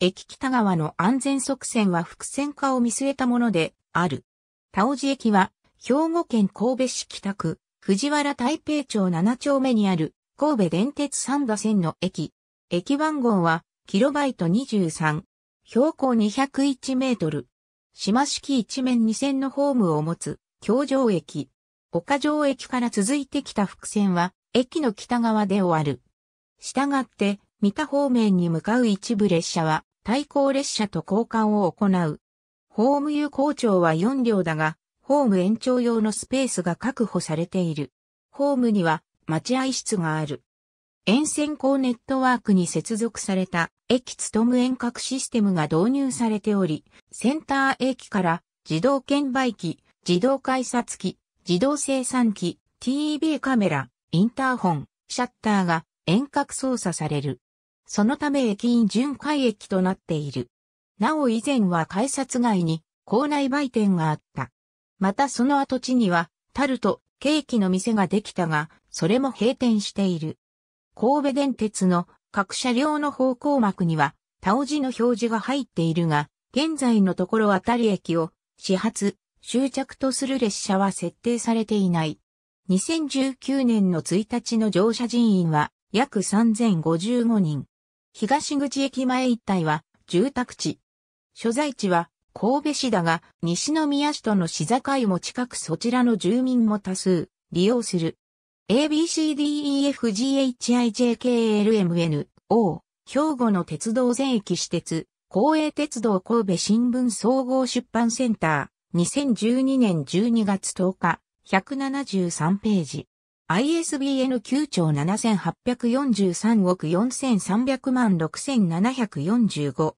駅北側の安全側線は複線化を見据えたものである。田尾寺駅は、兵庫県神戸市北区、藤原台北町7丁目にある、神戸電鉄三田線の駅。駅番号は、キロバイト23。標高201メートル。島式一面2線のホームを持つ、京城駅。岡城駅から続いてきた伏線は、駅の北側で終わる。したがって、三田方面に向かう一部列車は、対向列車と交換を行う。ホーム有効長は4両だが、ホーム延長用のスペースが確保されている。ホームには待合室がある。沿線高ネットワークに接続された駅勤遠隔システムが導入されており、センター駅から自動券売機、自動改札機、自動生産機、TEB カメラ、インターホン、シャッターが遠隔操作される。そのため駅員巡回駅となっている。なお以前は改札外に校内売店があった。またその跡地には、タルト、ケーキの店ができたが、それも閉店している。神戸電鉄の各車両の方向幕には、タオジの表示が入っているが、現在のところあたり駅を始発、終着とする列車は設定されていない。2019年の1日の乗車人員は約3055人。東口駅前一帯は住宅地。所在地は神戸市だが、西宮市との市境も近くそちらの住民も多数利用する。ABCDEFGHIJKLMN、O、兵庫の鉄道全駅私鉄、公営鉄道神戸新聞総合出版センター、2012年12月10日、173ページ。ISBN 9兆7843億4300万6745。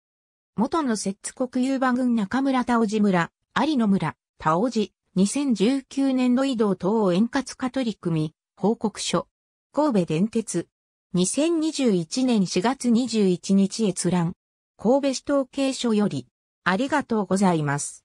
元の摂津国有馬群中村田尾寺村、有野村、田尾寺、2019年度移動等を円滑化取り組み、報告書。神戸電鉄。2021年4月21日閲覧。神戸市統計書より。ありがとうございます。